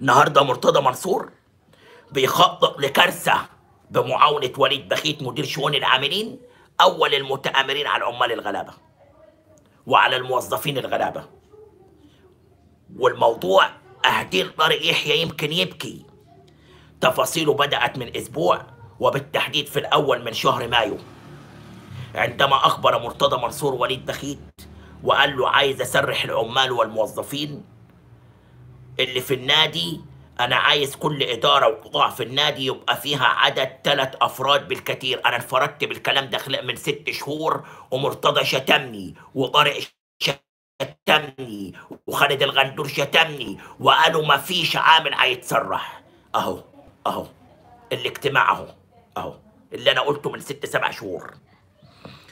النهارده مرتضى منصور بيخطط لكارثه بمعاونه وليد بخيت مدير شؤون العاملين اول المتآمرين على العمال الغلابه وعلى الموظفين الغلابه والموضوع اهدير طارق يحيى يمكن يبكي تفاصيله بدأت من اسبوع وبالتحديد في الاول من شهر مايو عندما اخبر مرتضى منصور وليد بخيت وقال له عايز اسرح العمال والموظفين اللي في النادي انا عايز كل اداره وقطاع في النادي يبقى فيها عدد ثلاث افراد بالكثير انا انفردت بالكلام ده من ست شهور ومرتضى شتمني وطارق شتمني وخالد الغندور شتمني وقالوا ما فيش عامل هيتسرح اهو اهو الاجتماع اهو اهو اللي انا قلته من ست سبع شهور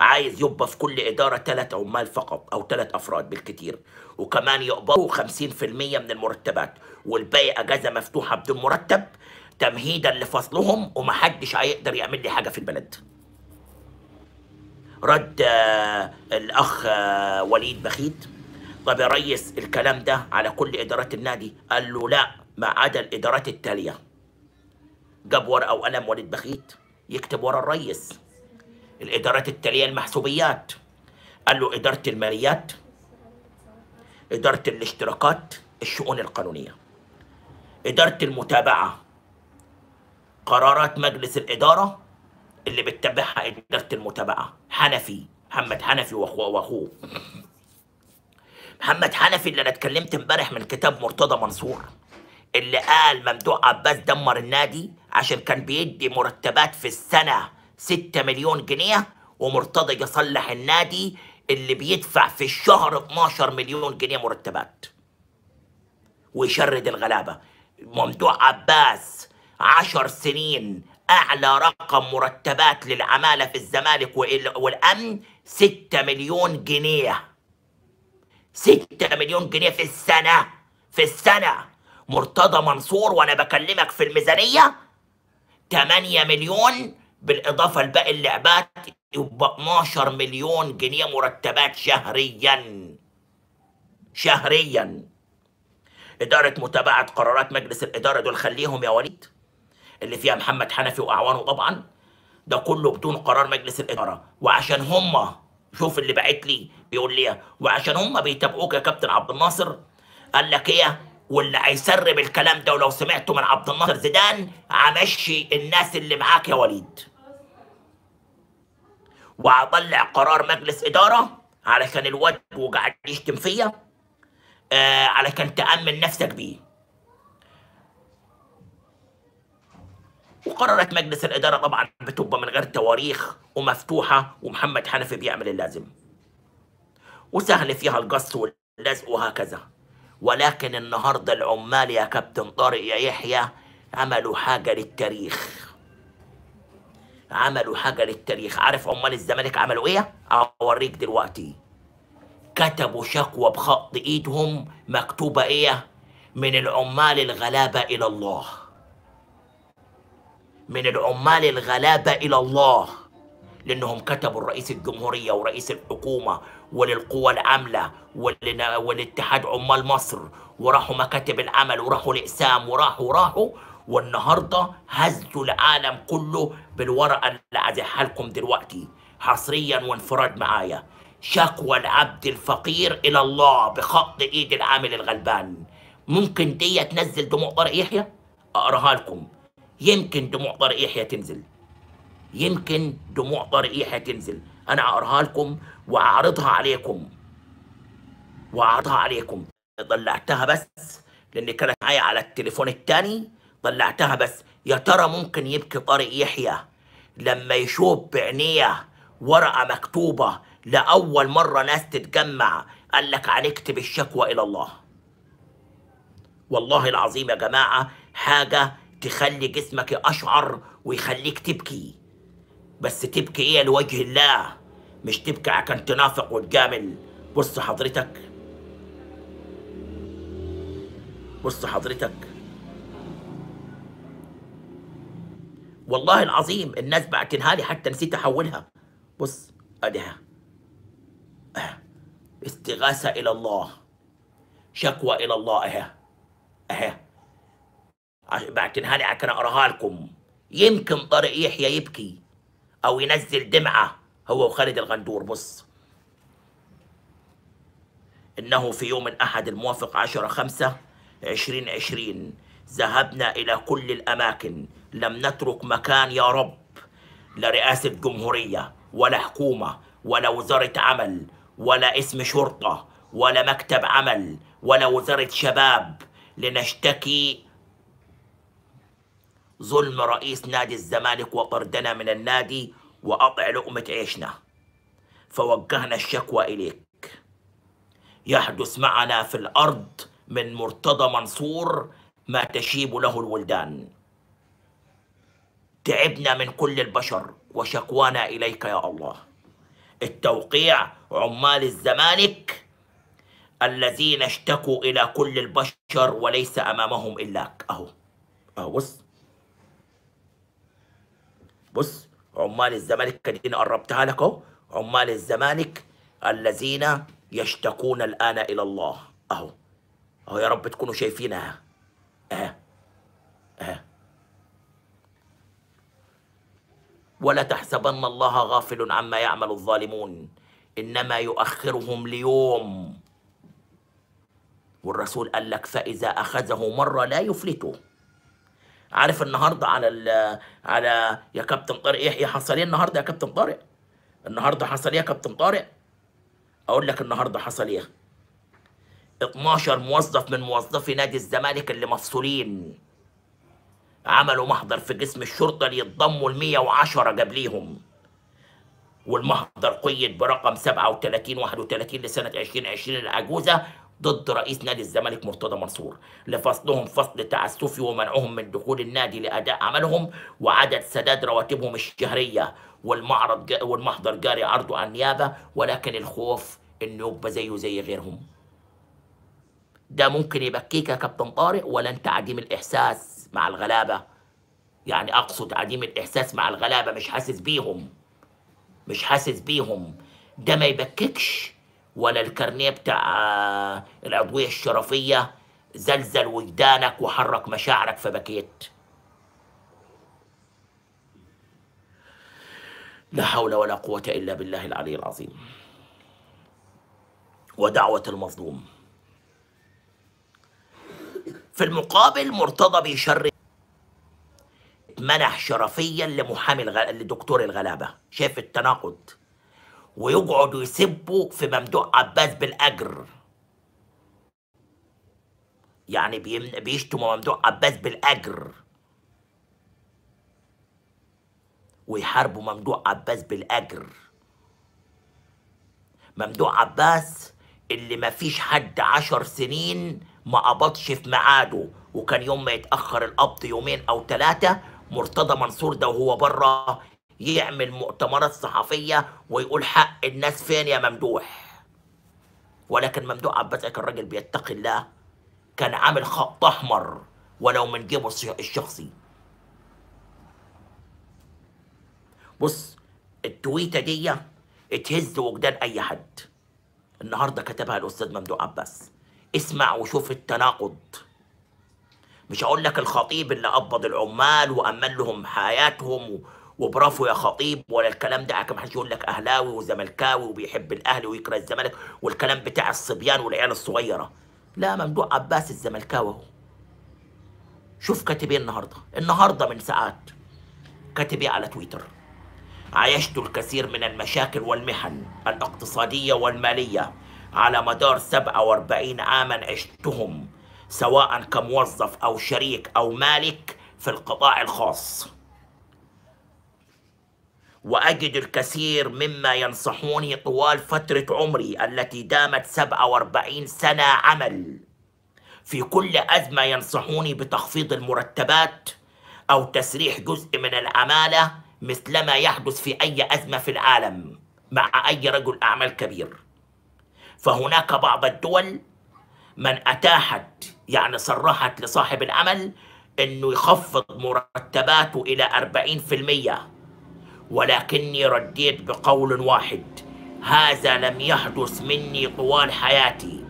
عايز يبقى في كل إدارة تلات عمال فقط أو تلات أفراد بالكتير وكمان يقبضوا 50% من المرتبات والباقي أجازة مفتوحة بدون مرتب تمهيدا لفصلهم ومحدش هيقدر يعمل لي حاجة في البلد رد آه، الأخ آه، وليد بخيت طب يا ريس الكلام ده على كل إدارات النادي قال له لا ما عدا الإدارات التالية جاب ورقة وقلم وليد بخيت يكتب ورا الريس الإدارات التالية المحسوبيات قال له إدارة الماليات إدارة الاشتراكات الشؤون القانونية إدارة المتابعة قرارات مجلس الإدارة اللي بتتبعها إدارة المتابعة حنفي محمد حنفي وأخوه محمد حنفي اللي أنا اتكلمت امبارح من كتاب مرتضى منصور اللي قال ممدوح عباس دمر النادي عشان كان بيدي مرتبات في السنة 6 مليون جنيه ومرتضى يصلح النادي اللي بيدفع في الشهر 12 مليون جنيه مرتبات ويشرد الغلابه ممدوح عباس 10 سنين اعلى رقم مرتبات للعماله في الزمالك والامن 6 مليون جنيه 6 مليون جنيه في السنه في السنه مرتضى منصور وانا بكلمك في الميزانيه 8 مليون بالاضافه لباقي اللعبات يبقى 12 مليون جنيه مرتبات شهريا شهريا اداره متابعه قرارات مجلس الاداره دول خليهم يا وليد اللي فيها محمد حنفي واعوانه طبعا ده كله بدون قرار مجلس الاداره وعشان هم شوف اللي بعت لي بيقول لي إيه، وعشان هم بيتابعوك يا كابتن عبد الناصر قال لك ايه واللي هيسرب الكلام ده ولو سمعته من عبد الناصر زيدان همشي الناس اللي معاك يا وليد وهطلع قرار مجلس اداره علشان الواد وقعد يشتم فيا آه علشان تامن نفسك بيه وقررت مجلس الاداره طبعا بتبقى من غير تواريخ ومفتوحه ومحمد حنفي بيعمل اللازم وسهل فيها القص واللزق وهكذا ولكن النهارده العمال يا كابتن طارق يا يحيى عملوا حاجه للتاريخ عملوا حاجه للتاريخ عارف عمال الزمالك عملوا ايه اوريك دلوقتي كتبوا شكوى بخط ايدهم مكتوبه ايه من العمال الغلابه الى الله من العمال الغلابه الى الله لأنهم كتبوا الرئيس الجمهورية ورئيس الحكومة وللقوى العاملة ولاتحاد عمال مصر وراحوا مكاتب العمل وراحوا الإقسام وراحوا وراحوا والنهاردة هزوا العالم كله بالورقة اللي عازحها لكم دلوقتي حصريا وانفراد معايا شكوى العبد الفقير إلى الله بخط إيد العامل الغلبان ممكن دي تنزل دموع طارق يحيى؟ أقراها لكم يمكن دموع طارق يحيى تنزل يمكن دموع ضريحه تنزل انا هقراها لكم واعرضها عليكم واعرضها عليكم طلعتها بس لان كانت معايا على التليفون الثاني طلعتها بس يا ترى ممكن يبكي طارق يحيى لما يشوف بعينيه ورقه مكتوبه لاول مره ناس تتجمع قال لك هنكتب الشكوى الى الله والله العظيم يا جماعه حاجه تخلي جسمك اشعر ويخليك تبكي بس تبكي ايه لوجه الله مش تبكي عشان تنافق وتجامل بص حضرتك بص حضرتك والله العظيم الناس بعتنها لي حتى نسيت احولها بص اديها أه. استغاثة إلى الله شكوى إلى الله أهي أهي بعتنها لي عشان أقراها لكم يمكن طارق يحيى يبكي او ينزل دمعه هو وخالد الغندور بص انه في يوم الاحد الموافق 10 5 2020 ذهبنا الى كل الاماكن لم نترك مكان يا رب لرئاسه جمهوريه ولا حكومه ولا وزاره عمل ولا اسم شرطه ولا مكتب عمل ولا وزاره شباب لنشتكي ظلم رئيس نادي الزمالك وطردنا من النادي وقطع لقمة عيشنا فوجهنا الشكوى إليك يحدث معنا في الأرض من مرتضى منصور ما تشيب له الولدان تعبنا من كل البشر وشكوانا إليك يا الله التوقيع عمال الزمالك الذين اشتكوا إلى كل البشر وليس أمامهم إلاك أهو أهو بص بص عمال الزمالك الذين قربتها لك اهو عمال الزمالك الذين يشتكون الان الى الله اهو اهو يا رب تكونوا شايفينها اه اه ولا تحسبن الله غافل عما يعمل الظالمون انما يؤخرهم ليوم والرسول قال لك فاذا اخذه مره لا يفلته عارف النهارده على ال على يا كابتن طارق ايه حصل ايه النهارده يا كابتن طارق؟ النهارده حصل ايه يا كابتن طارق؟ اقول لك النهارده حصل ايه؟ 12 موظف من موظفي نادي الزمالك اللي مفصولين عملوا محضر في جسم الشرطه ليتضموا ال 110 قبليهم والمحضر قيد برقم 37 31 لسنه 2020 العجوزه ضد رئيس نادي الزمالك مرتضى منصور لفصلهم فصل تعسفي ومنعهم من دخول النادي لاداء عملهم وعدد سداد رواتبهم الشهريه والمعرض جا والمحضر جاري عرضه عن النيابه ولكن الخوف انه يبقى زيه زي غيرهم. ده ممكن يبكيك يا كابتن طارق ولا انت عديم الاحساس مع الغلابه؟ يعني اقصد عديم الاحساس مع الغلابه مش حاسس بيهم مش حاسس بيهم ده ما يبككش ولا الكارنيه بتاع آه، العضويه الشرفيه زلزل وجدانك وحرك مشاعرك فبكيت لا حول ولا قوة إلا بالله العلي العظيم ودعوة المظلوم في المقابل مرتضى بيشرد منح شرفيا لمحامي الغ... لدكتور الغلابة شايف التناقض ويقعدوا يسبوا في ممدوح عباس بالاجر يعني بيشتموا ممدوح عباس بالاجر ويحاربوا ممدوح عباس بالاجر ممدوح عباس اللي ما فيش حد عشر سنين ما قبضش في ميعاده وكان يوم ما يتاخر القبض يومين او ثلاثه مرتضى منصور ده وهو بره يعمل مؤتمرات صحفيه ويقول حق الناس فين يا ممدوح ولكن ممدوح عباس كان راجل بيتقي الله كان عامل خط احمر ولو من جيبه الشخصي بص التويته دي تهز وجدان اي حد النهارده كتبها الاستاذ ممدوح عباس اسمع وشوف التناقض مش هقول لك الخطيب اللي قبض العمال وامن لهم حياتهم وبرافو يا خطيب ولا الكلام ده ما حدش يقول لك اهلاوي وزملكاوي وبيحب الاهلي ويكره الزمالك والكلام بتاع الصبيان والعيال الصغيره لا ممدوح عباس الزملكاوي اهو شوف كاتب ايه النهارده النهارده من ساعات كاتب ايه على تويتر عايشت الكثير من المشاكل والمحن الاقتصاديه والماليه على مدار 47 عاما عشتهم سواء كموظف او شريك او مالك في القطاع الخاص وأجد الكثير مما ينصحوني طوال فترة عمري التي دامت 47 سنة عمل في كل أزمة ينصحوني بتخفيض المرتبات أو تسريح جزء من العمالة مثلما يحدث في أي أزمة في العالم مع أي رجل أعمال كبير فهناك بعض الدول من أتاحت يعني صرحت لصاحب العمل أنه يخفض مرتباته إلى 40% ولكني رديت بقول واحد هذا لم يحدث مني طوال حياتي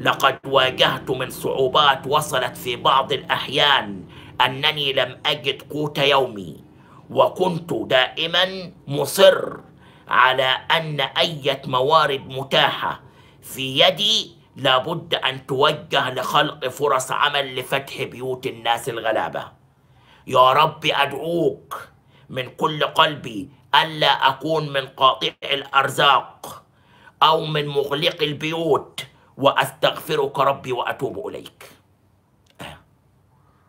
لقد واجهت من صعوبات وصلت في بعض الأحيان أنني لم أجد قوت يومي وكنت دائما مصر على أن أي موارد متاحة في يدي لابد أن توجه لخلق فرص عمل لفتح بيوت الناس الغلابة يا رب أدعوك من كل قلبي ألا أكون من قاطع الأرزاق أو من مغلق البيوت وأستغفرك ربي وأتوب إليك آه.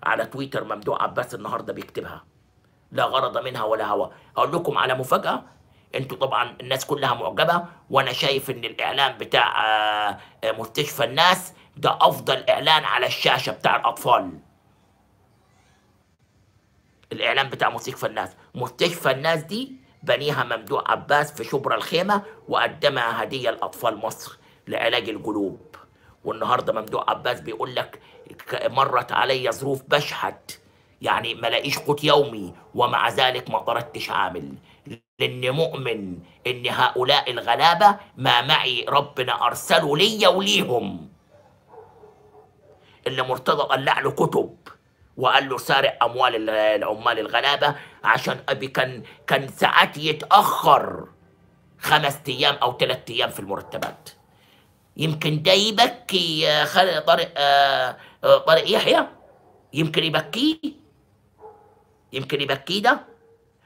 على تويتر ممدوح عباس النهارده بيكتبها لا غرض منها ولا هوى اقول لكم على مفاجاه انتوا طبعا الناس كلها معجبه وانا شايف ان الاعلان بتاع آه، مستشفى الناس ده افضل اعلان على الشاشه بتاع الاطفال الاعلان بتاع مستشفى الناس مستشفى الناس دي بنيها ممدوح عباس في شبرا الخيمه وقدمها هديه لاطفال مصر لعلاج القلوب والنهارده ممدوح عباس بيقول لك مرت علي ظروف بشحت يعني ما لاقيش قوت يومي ومع ذلك ما طردتش عامل لاني مؤمن ان هؤلاء الغلابه ما معي ربنا ارسله ليا وليهم اللي مرتضى طلع له كتب وقال له سارق اموال العمال الغلابه عشان ابي كان كان ساعات يتاخر خمس ايام او ثلاث ايام في المرتبات يمكن ده يبكي خالد طارق آه، آه، طارق يحيى يمكن يبكيه يمكن يبكيه ده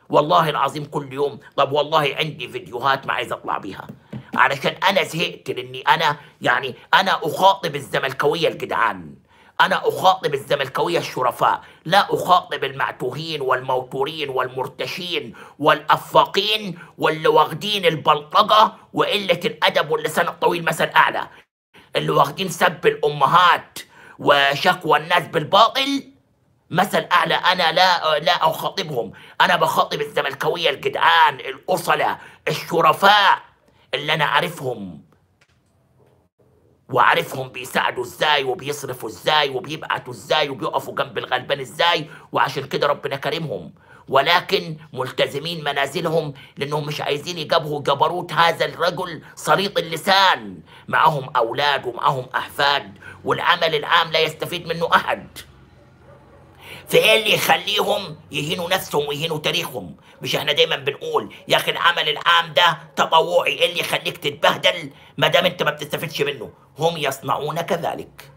والله العظيم كل يوم طب والله عندي فيديوهات ما عايز اطلع بيها علشان انا زهقت لاني انا يعني انا اخاطب الزملكاويه الجدعان أنا أخاطب الزملكاوية الشرفاء لا أخاطب المعتوهين والموتورين والمرتشين والأفاقين واللي واخدين البلطجة وقلة الأدب واللسان الطويل مثل أعلى اللي واخدين سب الأمهات وشكوى الناس بالباطل مثل أعلى أنا لا لا أخاطبهم أنا بخاطب الزملكاوية الجدعان الأصلة الشرفاء اللي أنا أعرفهم وعارفهم بيساعدوا ازاي وبيصرفوا ازاي وبيبعتوا ازاي وبيقفوا جنب الغلبان ازاي وعشان كده ربنا كرمهم ولكن ملتزمين منازلهم لانهم مش عايزين يجابهوا جبروت هذا الرجل سليط اللسان معهم اولاد ومعهم احفاد والعمل العام لا يستفيد منه احد فايه اللي يخليهم يهينوا نفسهم ويهينوا تاريخهم مش احنا دايما بنقول يا اخي العمل العام ده تطوعي ايه اللي يخليك تتبهدل ما دام انت ما بتستفدش منه هم يصنعون كذلك